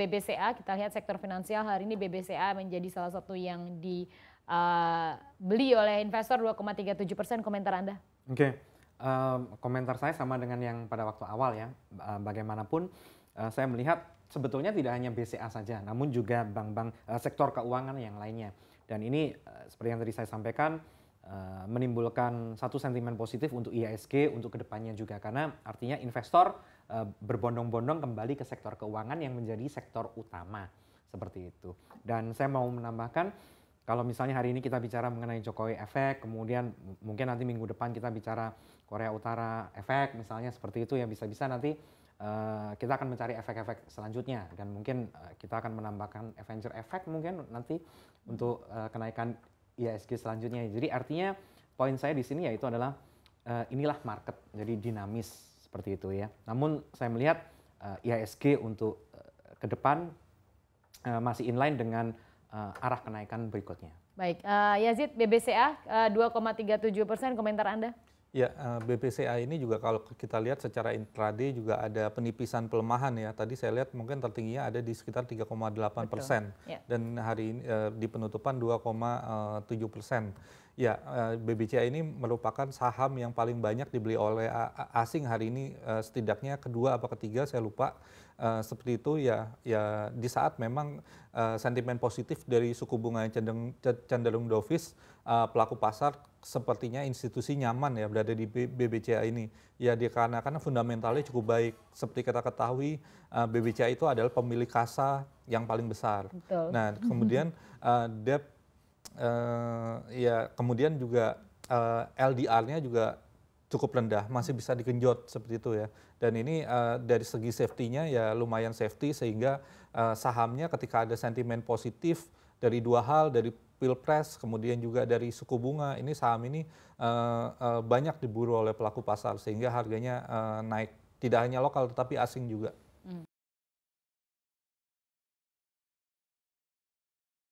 BBCA, kita lihat sektor finansial hari ini BBCA menjadi salah satu yang dibeli eh, uh, oleh investor 2,37 persen. Komentar Anda? Oke, okay. uh, eh, komentar saya sama dengan yang pada waktu awal ya. Uh, bagaimanapun uh, saya melihat sebetulnya tidak hanya BCA saja, namun juga bank-bank uh, sektor keuangan yang lainnya. Dan ini uh, seperti yang tadi saya sampaikan, Eh, menimbulkan satu sentimen positif untuk IASG untuk kedepannya juga karena artinya investor eh, berbondong-bondong kembali ke sektor keuangan yang menjadi sektor utama seperti itu. Dan saya mau menambahkan kalau misalnya hari ini kita bicara mengenai Jokowi efek, kemudian mungkin nanti minggu depan kita bicara Korea Utara efek misalnya seperti itu ya bisa-bisa nanti uh, kita akan mencari efek-efek selanjutnya dan mungkin uh, kita akan menambahkan Avenger efek mungkin nanti untuk uh, kenaikan ISG iya, selanjutnya. Jadi artinya poin saya di sini yaitu adalah uh, inilah market, jadi dinamis seperti itu ya. Namun saya melihat uh, untuk uh, ke depan uh, masih inline dengan uh, arah kenaikan berikutnya. Baik, uh, Yazid BBCA uh, 2,37 persen komentar Anda? Ya, eh, BPCA ini juga kalau kita lihat secara intraday juga ada penipisan pelemahan ya. Tadi saya lihat mungkin tertingginya ada di sekitar 3,8 persen. Ya. Dan hari ini eh, di penutupan 2,7 eh, persen. Ya, eh, BBCA ini merupakan saham yang paling banyak dibeli oleh asing hari ini eh, setidaknya kedua apa ketiga saya lupa. Eh, seperti itu ya ya di saat memang sentimen positif dari suku bunga cenderung cenderung dovish pelaku pasar sepertinya institusi nyaman ya berada di BBCA ini. Ya dikarenakan fundamentalnya cukup baik. Seperti kita ketahui BBCA itu adalah pemilik kasa yang paling besar. Betul. Nah, kemudian debt uh, ya kemudian juga uh, eh, LDR-nya juga cukup rendah, masih bisa digenjot seperti itu ya. Dan ini uh, dari segi safety-nya ya lumayan safety sehingga uh, sahamnya ketika ada sentimen positif dari dua hal, dari pilpres, kemudian juga dari suku bunga, ini saham ini uh, uh, banyak diburu oleh pelaku pasar sehingga harganya uh, naik. Tidak hanya lokal tetapi asing juga. Hmm.